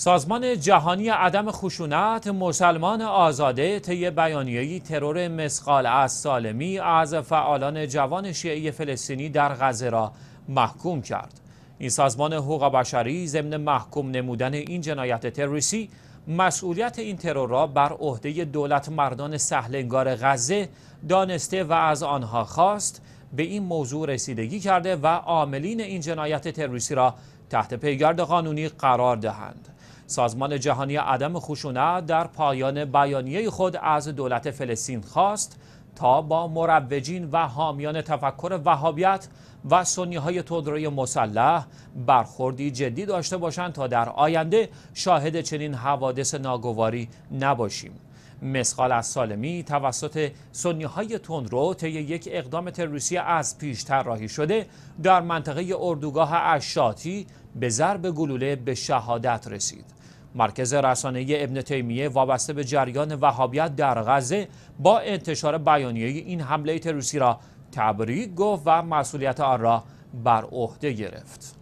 سازمان جهانی عدم خشونت مسلمان آزاده طی بیانیه‌ای ترور مسقال از سالمی از فعالان جوان شیعی فلسطینی در غزه را محکوم کرد. این سازمان حقوق بشری ضمن محکوم نمودن این جنایت تروریستی مسئولیت این ترور را بر عهده دولت مردان سهلنگار غزه دانسته و از آنها خواست به این موضوع رسیدگی کرده و عاملین این جنایت تروریستی را تحت پیگرد قانونی قرار دهند. سازمان جهانی عدم خشونت در پایان بیانیه خود از دولت فلسطین خواست تا با مروجین و حامیان تفکر وهابیت و سنی های مسلح برخوردی جدی داشته باشند تا در آینده شاهد چنین حوادث ناگواری نباشیم. مسقال از سالمی توسط سنی های تندرو طی یک اقدام تروریستی از پیش طراحی شده در منطقه اردوگاه اشاتی به ضرب گلوله به شهادت رسید. مرکز رسانه ابن تیمیه وابسته به جریان وهابیت در غزه با انتشار بیانیه این حمله تروریستی را تبریک گفت و مسئولیت آن را بر عهده گرفت